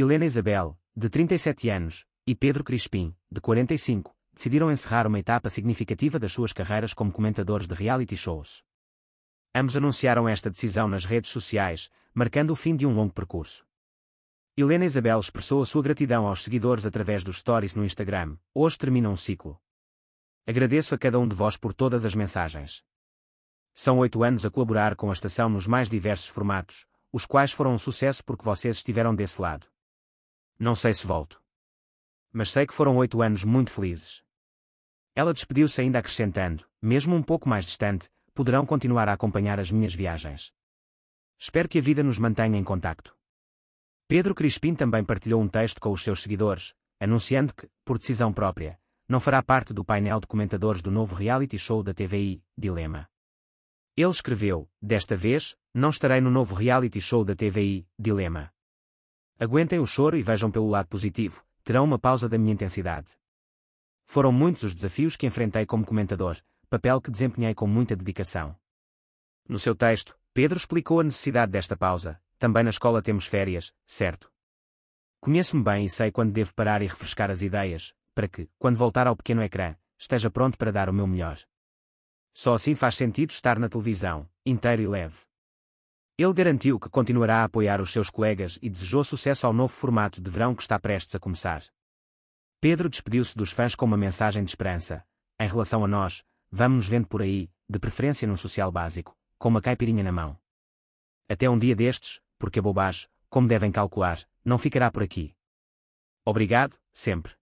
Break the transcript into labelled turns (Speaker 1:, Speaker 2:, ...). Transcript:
Speaker 1: Helena Isabel, de 37 anos, e Pedro Crispim, de 45, decidiram encerrar uma etapa significativa das suas carreiras como comentadores de reality shows. Ambos anunciaram esta decisão nas redes sociais, marcando o fim de um longo percurso. Helena Isabel expressou a sua gratidão aos seguidores através dos stories no Instagram. Hoje termina um ciclo. Agradeço a cada um de vós por todas as mensagens. São oito anos a colaborar com a estação nos mais diversos formatos, os quais foram um sucesso porque vocês estiveram desse lado. Não sei se volto. Mas sei que foram oito anos muito felizes. Ela despediu-se ainda acrescentando, mesmo um pouco mais distante, poderão continuar a acompanhar as minhas viagens. Espero que a vida nos mantenha em contacto. Pedro Crispim também partilhou um texto com os seus seguidores, anunciando que, por decisão própria, não fará parte do painel de comentadores do novo reality show da TVI, Dilema. Ele escreveu: Desta vez, não estarei no novo reality show da TVI, Dilema. Aguentem o choro e vejam pelo lado positivo, terão uma pausa da minha intensidade. Foram muitos os desafios que enfrentei como comentador, papel que desempenhei com muita dedicação. No seu texto, Pedro explicou a necessidade desta pausa. Também na escola temos férias, certo? Conheço-me bem e sei quando devo parar e refrescar as ideias, para que, quando voltar ao pequeno ecrã, esteja pronto para dar o meu melhor. Só assim faz sentido estar na televisão, inteiro e leve. Ele garantiu que continuará a apoiar os seus colegas e desejou sucesso ao novo formato de verão que está prestes a começar. Pedro despediu-se dos fãs com uma mensagem de esperança. Em relação a nós, vamos-nos vendo por aí, de preferência num social básico, com uma caipirinha na mão. Até um dia destes, porque a bobagem, como devem calcular, não ficará por aqui. Obrigado, sempre.